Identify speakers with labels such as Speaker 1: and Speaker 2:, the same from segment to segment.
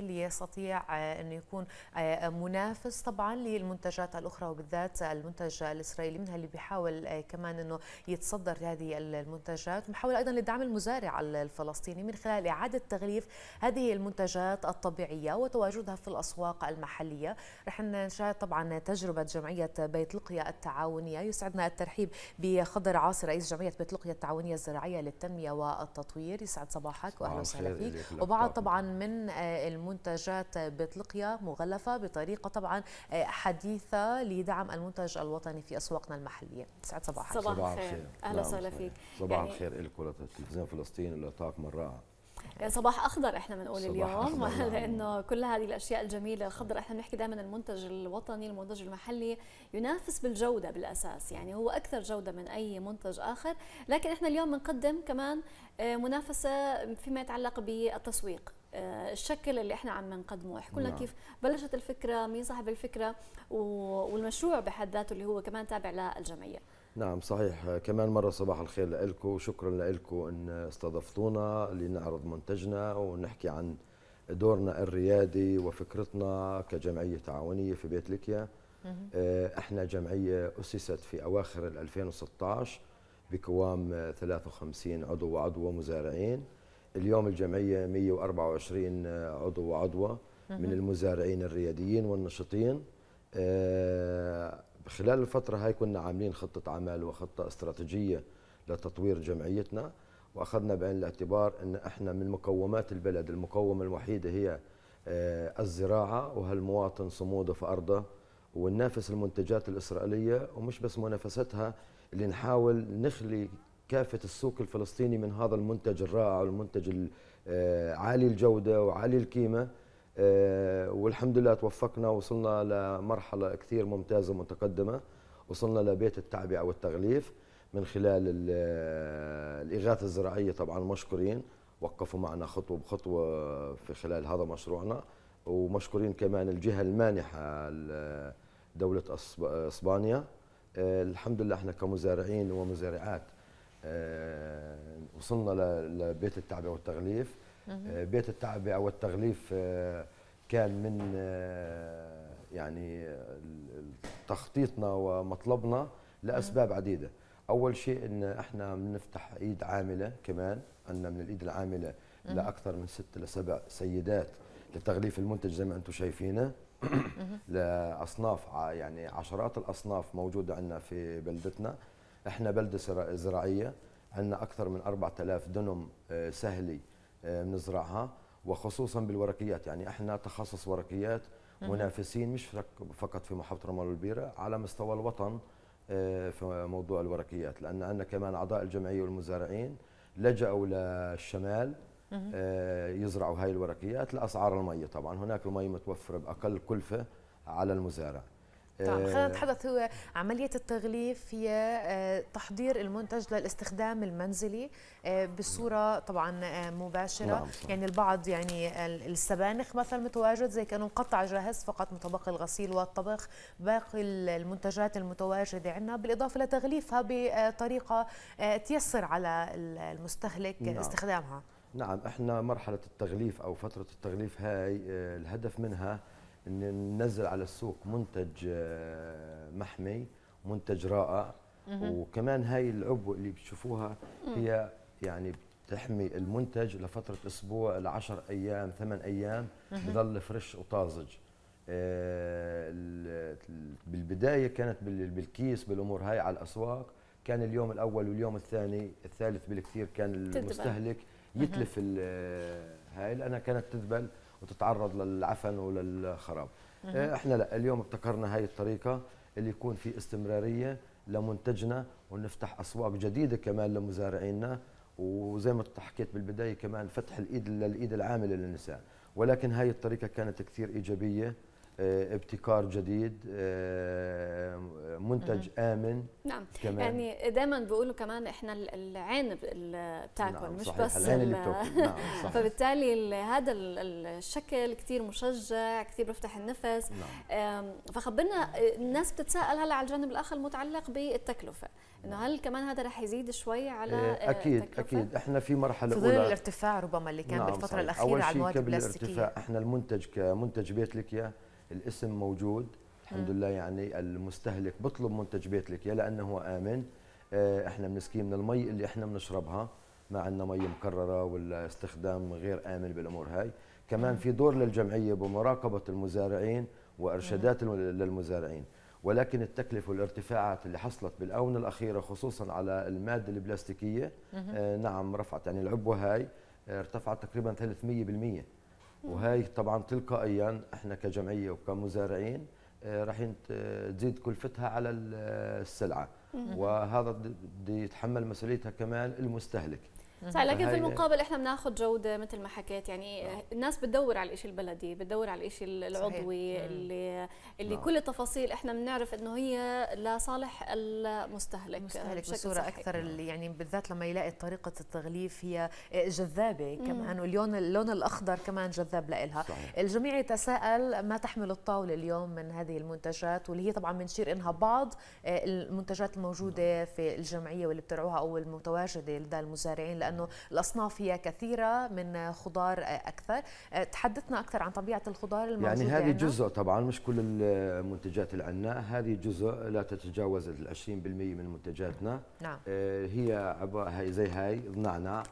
Speaker 1: الجميل ليستطيع آه، أن يكون آه، منافس طبعا للمنتجات الأخرى وبالذات المنتج الإسرائيلي منها اللي بيحاول آه، كمان أنه يتصدر هذه المنتجات محاولة أيضا لدعم المزارع الفلسطيني من خلال إعادة تغليف هذه المنتجات الطبيعية وتواجدها في الأسواق المحلية رح نشاهد طبعا تجربة جمعية بيت لقيا التعاونية يسعدنا الترحيب بخضر عاصي رئيس جمعية بيت لقيا التعاونية الزراعية للتنمية والتطوير يسعد صباحك وأهلا وسهلا فيك وبعد طبعا من المنتجات منتجات بطلقيا مغلفة بطريقة طبعا آه، حديثة لدعم المنتج الوطني في أسواقنا المحلية سعد صباحك صباح الخير أهلا نعم، وسهلا فيك يعني صباح
Speaker 2: الخير لكم ولتلفزيون فلسطين ولطاق مراه
Speaker 3: يعني صباح اخضر احنا بنقول اليوم يعني. لانه كل هذه الاشياء الجميله الخضر احنا بنحكي دائما المنتج الوطني المنتج المحلي ينافس بالجوده بالاساس يعني هو اكثر جوده من اي منتج اخر لكن احنا اليوم بنقدم كمان آه، منافسه فيما يتعلق بالتسويق آه، الشكل اللي احنا عم نقدمه احكوا لنا نعم. كيف بلشت الفكره مين صاحب الفكره والمشروع بحد ذاته اللي هو كمان تابع للجمعيه
Speaker 2: نعم صحيح كمان مرة صباح الخير لكم وشكرا لكم أن استضفتونا لنعرض منتجنا ونحكي عن دورنا الريادي وفكرتنا كجمعية تعاونية في بيت لكيا آه، احنا جمعية أسست في أواخر 2016 بقوام 53 عضو وعضوة مزارعين اليوم الجمعية 124 عضو وعضوة من المزارعين الرياديين والنشطين آه، خلال الفترة هاي كنا عاملين خطة عمل وخطة استراتيجية لتطوير جمعيتنا وأخذنا بعين الاعتبار أن إحنا من مقومات البلد المقومة الوحيدة هي آه، الزراعة وهالمواطن صموده في أرضه وننافس المنتجات الإسرائيلية ومش بس منافستها اللي نحاول نخلي كافة السوق الفلسطيني من هذا المنتج الرائع والمنتج آه، عالي الجودة وعالي القيمة آه، والحمد لله توفقنا وصلنا لمرحله كثير ممتازه متقدمة وصلنا لبيت التعبئه والتغليف من خلال آه، الاغاثه الزراعيه طبعا مشكورين وقفوا معنا خطوه بخطوه في خلال هذا مشروعنا ومشكورين كمان الجهه المانحه دوله اسبانيا آه، الحمد لله احنا كمزارعين ومزارعات وصلنا لبيت التعبئه والتغليف آه، بيت التعبئه والتغليف آه، كان من آه، يعني تخطيطنا ومطلبنا لاسباب عديده اول شيء ان احنا بنفتح ايد عامله كمان عندنا من الايد العامله لاكثر من ست لسبع سيدات لتغليف المنتج زي ما انتم شايفينه لاصناف يعني عشرات الاصناف موجوده عندنا في بلدتنا احنا بلده زراعيه عندنا اكثر من 4000 دنم سهلي بنزرعها آه، وخصوصا بالورقيات يعني احنا تخصص ورقيات منافسين مش فقط في محافظه رمال والبيره على مستوى الوطن آه، في موضوع الورقيات لان عندنا كمان اعضاء الجمعيه والمزارعين لجأوا للشمال آه، يزرعوا هاي الورقيات لاسعار المي طبعا هناك المي متوفره باقل كلفه على المزارع طيب خلينا آه، نتحدث
Speaker 1: هو عملية التغليف هي آه، تحضير المنتج للاستخدام المنزلي آه، بصورة طبعا مباشرة نعم يعني البعض يعني السبانخ مثلا متواجد زي كانه مقطع جاهز فقط مطبق الغسيل والطبخ باقي المنتجات المتواجدة عندنا بالإضافة لتغليفها بطريقة تيسر على المستهلك نعم. استخدامها
Speaker 2: نعم احنا مرحلة التغليف أو فترة التغليف هاي الهدف منها ننزل على السوق منتج آه، محمي منتج رائع وكمان هاي العبوه اللي بتشوفوها هي يعني تحمي المنتج لفترة أسبوع لعشر أيام ثمان أيام بظل فريش وطازج آه، بالبداية كانت بالكيس بالأمور هاي على الأسواق كان اليوم الأول واليوم الثاني الثالث بالكثير كان المستهلك يتلف آه، هاي لأنها كانت تذبل وتتعرض للعفن وللخراب آه، احنا لا اليوم ابتكرنا هاي الطريقه اللي يكون في استمراريه لمنتجنا ونفتح اسواق جديده كمان لمزارعينا وزي ما حكيت بالبدايه كمان فتح الايد للايد العامله للنساء ولكن هاي الطريقه كانت كثير ايجابيه آه، ابتكار جديد آه، منتج امن نعم كمان.
Speaker 3: يعني دائما بيقولوا كمان احنا العين بتاكل نعم مش صحيح. بس العين اللي بتاكل نعم فبالتالي هذا الشكل كثير مشجع كثير بيفتح النفس نعم. فخبرنا الناس بتتساءل هلا على الجانب الاخر المتعلق بالتكلفه نعم. انه هل كمان هذا رح يزيد شوي على آه، اكيد
Speaker 2: التكلفة؟ اكيد احنا في مرحله في ظل
Speaker 1: الارتفاع
Speaker 3: ربما اللي كان نعم بالفتره صحيح. الاخيره على المواد البلاستيكيه الارتفاع
Speaker 2: احنا المنتج كمنتج بيت لك الاسم موجود الحمد لله يعني المستهلك بطلب منتج بيت لك يا لانه هو امن آه، احنا بنسكيه من المي اللي احنا بنشربها ما عندنا مي مكرره ولا استخدام غير امن بالامور هاي كمان في دور للجمعيه بمراقبه المزارعين وارشادات للمزارعين ولكن التكلفة والارتفاعات اللي حصلت بالآونة الأخيرة خصوصا على المادة البلاستيكية آه، نعم رفعت يعني العبوة هاي آه، ارتفعت تقريبا 300% وهي طبعا تلقائيا احنا كجمعيه وكمزارعين آه، راح آه، تزيد كلفتها على آه، السلعه وهذا بده يتحمل مسؤوليتها كمان المستهلك
Speaker 3: صح لكن في المقابل احنا بناخذ جوده مثل ما حكيت يعني أوه. الناس بتدور على الشيء البلدي بتدور على الشيء العضوي صحيح. اللي اللي أوه. نعم. كل التفاصيل احنا بنعرف انه هي لصالح المستهلك المستهلك بصوره صحيح. اكثر نعم.
Speaker 1: اللي يعني بالذات لما يلاقي طريقه التغليف هي جذابه كمان واللون اللون الاخضر كمان جذاب لإلها صحيح. الجميع يتساءل ما تحمل الطاوله اليوم من هذه المنتجات واللي هي طبعا بنشير انها بعض آه، المنتجات الموجوده نعم. في الجمعيه واللي بترعوها او المتواجده لدى المزارعين لأنه الأصناف هي كثيرة من خضار أكثر أه، تحدثنا أكثر عن طبيعة الخضار الموجودة يعني هذه جزء
Speaker 2: طبعا مش كل المنتجات اللي عندنا هذه جزء لا تتجاوز ال 20% من منتجاتنا نعم. أه، هي هي زي هاي نعناع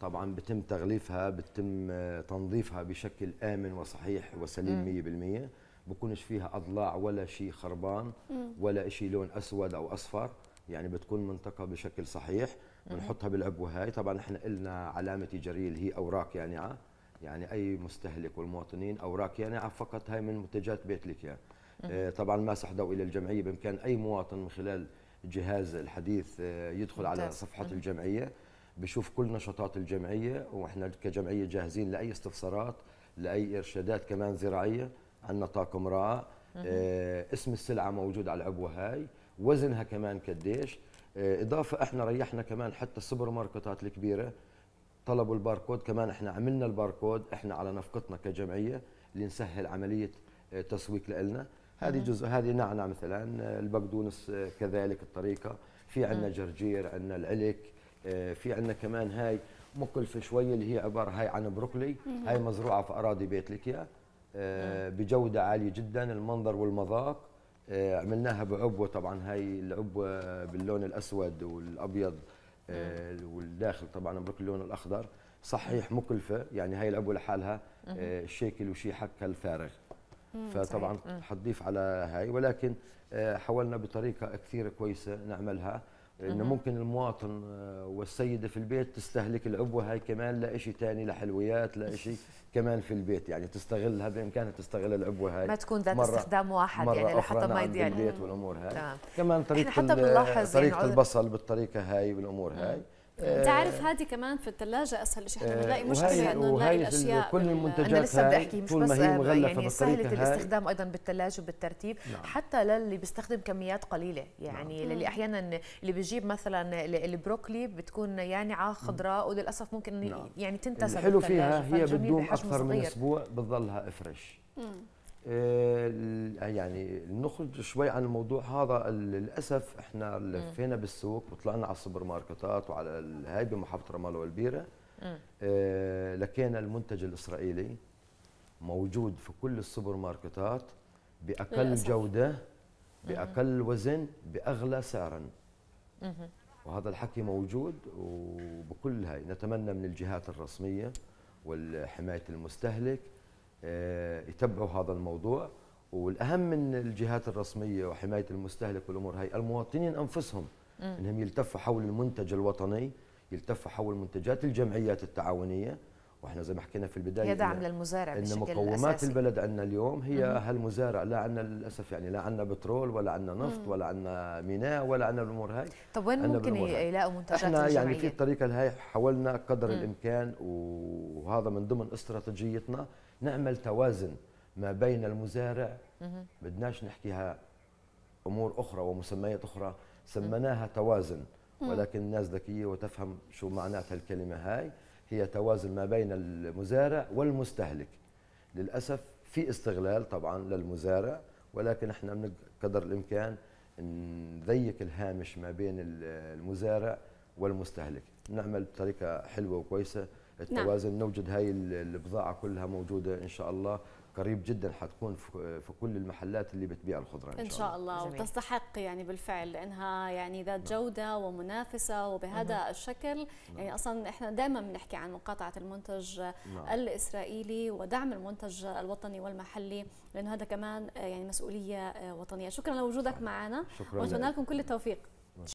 Speaker 2: طبعا بتم تغليفها بتم أه، تنظيفها بشكل آمن وصحيح وسليم 100% بكونش فيها أضلاع ولا شيء خربان ولا شيء لون أسود أو أصفر يعني بتكون منطقة بشكل صحيح بنحطها بالابوه هاي طبعا احنا قلنا علامة تجارية اللي هي اوراق يانعة يعني اي مستهلك والمواطنين اوراق يانعة فقط هاي من منتجات بيت لكيا آه، طبعا ماسح ضوء الى الجمعية بامكان اي مواطن من خلال جهاز الحديث آه، يدخل على صفحة الجمعية بشوف كل نشاطات الجمعية واحنا كجمعية جاهزين لاي استفسارات لاي ارشادات كمان زراعية عندنا طاقم رائع آه، اسم السلعة موجود على العبوة هاي وزنها كمان قديش آه، اضافه احنا ريحنا كمان حتى السوبر ماركتات الكبيره طلبوا الباركود كمان احنا عملنا الباركود احنا على نفقتنا كجمعيه لنسهل عمليه آه، تسويق لنا هذه جزء هذه نعنع مثلا آه، البقدونس كذلك الطريقه في عندنا جرجير عندنا العلك في عندنا كمان هاي مكلفه شويه اللي هي عباره هاي عن بروكلي هاي مزروعه في اراضي بيت لكيا بجوده عاليه جدا المنظر والمذاق آه، عملناها بعبوه طبعا هاي العبوه باللون الاسود والابيض آه، والداخل طبعا مبروك اللون الاخضر صحيح مكلفه يعني هاي العبوه لحالها آه، شيكل وشي حكها الفارغ فطبعا حتضيف على هاي ولكن حاولنا بطريقه كثير كويسه نعملها انه ممكن المواطن آه، والسيده في البيت تستهلك العبوه هاي كمان لشيء ثاني لحلويات لشيء كمان في البيت يعني تستغلها بامكانها تستغل العبوه هاي ما تكون ذات مرة استخدام واحد مرة يعني لحتى ما نعم، يضيع البيت والامور هاي تمام. كمان طريقه حتى بنلاحظ يعني طريقه يعني البصل بالطريقه هاي والامور هاي انت آه، عارف
Speaker 3: هذه كمان في الثلاجه اسهل شيء احنا آه، بنلاقي مشكله انه نلاقي الاشياء كل المنتجات انا لسه
Speaker 2: بدي احكي مش بس آه، يعني سهله الاستخدام
Speaker 1: ايضا بالثلاجه وبالترتيب نعم. حتى للي بيستخدم كميات قليله يعني نعم. للي احيانا اللي بيجيب مثلا البروكلي بتكون يانعه يعني خضراء نعم. وللاسف ممكن نعم. يعني تنتسى الحلو فيها هي بتدوم اكثر من اسبوع
Speaker 2: بتضلها افرش مم. آه، يعني نخرج شوي عن الموضوع هذا للاسف احنا لفينا بالسوق وطلعنا على السوبر ماركتات وعلى هاي بمحافظه رام الله والبيره اه لقينا المنتج الاسرائيلي موجود في كل السوبر ماركتات باقل للأسف. جوده باقل وزن باغلى سعرا وهذا الحكي موجود وبكل هاي نتمنى من الجهات الرسميه والحمايه المستهلك آه، يتبعوا هذا الموضوع والاهم من الجهات الرسميه وحمايه المستهلك والامور هاي المواطنين انفسهم انهم يلتفوا حول المنتج الوطني يلتفوا حول منتجات الجمعيات التعاونيه واحنا زي ما حكينا في البدايه هي دعم
Speaker 1: للمزارع ان مقومات أساسي. البلد
Speaker 2: عندنا اليوم هي هالمزارع لا عندنا للاسف يعني لا عندنا بترول ولا عندنا نفط ولا عندنا ميناء ولا عندنا الامور هاي طب وين ممكن يلاقوا
Speaker 1: منتجات احنا الجمعية؟ يعني في
Speaker 2: الطريقه هاي حاولنا قدر مم. الامكان وهذا من ضمن استراتيجيتنا نعمل توازن ما بين المزارع بدناش نحكيها امور اخرى ومسميات اخرى سميناها توازن ولكن الناس ذكيه وتفهم شو معناتها الكلمه هاي هي توازن ما بين المزارع والمستهلك للاسف في استغلال طبعا للمزارع ولكن احنا من قدر الامكان نضيق الهامش ما بين المزارع والمستهلك نعمل بطريقه حلوه وكويسه نعم. التوازن نعم. نوجد هاي البضاعه كلها موجوده ان شاء الله قريب جدا حتكون في كل المحلات اللي بتبيع الخضره ان شاء, إن شاء الله, الله.
Speaker 3: وتستحق يعني بالفعل لانها يعني ذات نعم. جوده ومنافسه وبهذا نعم. الشكل نعم. يعني اصلا احنا دائما بنحكي عن مقاطعه المنتج نعم. الاسرائيلي ودعم المنتج الوطني والمحلي لانه هذا كمان يعني مسؤوليه وطنيه شكرا لوجودك معنا واتمنى لكم كل التوفيق نعم.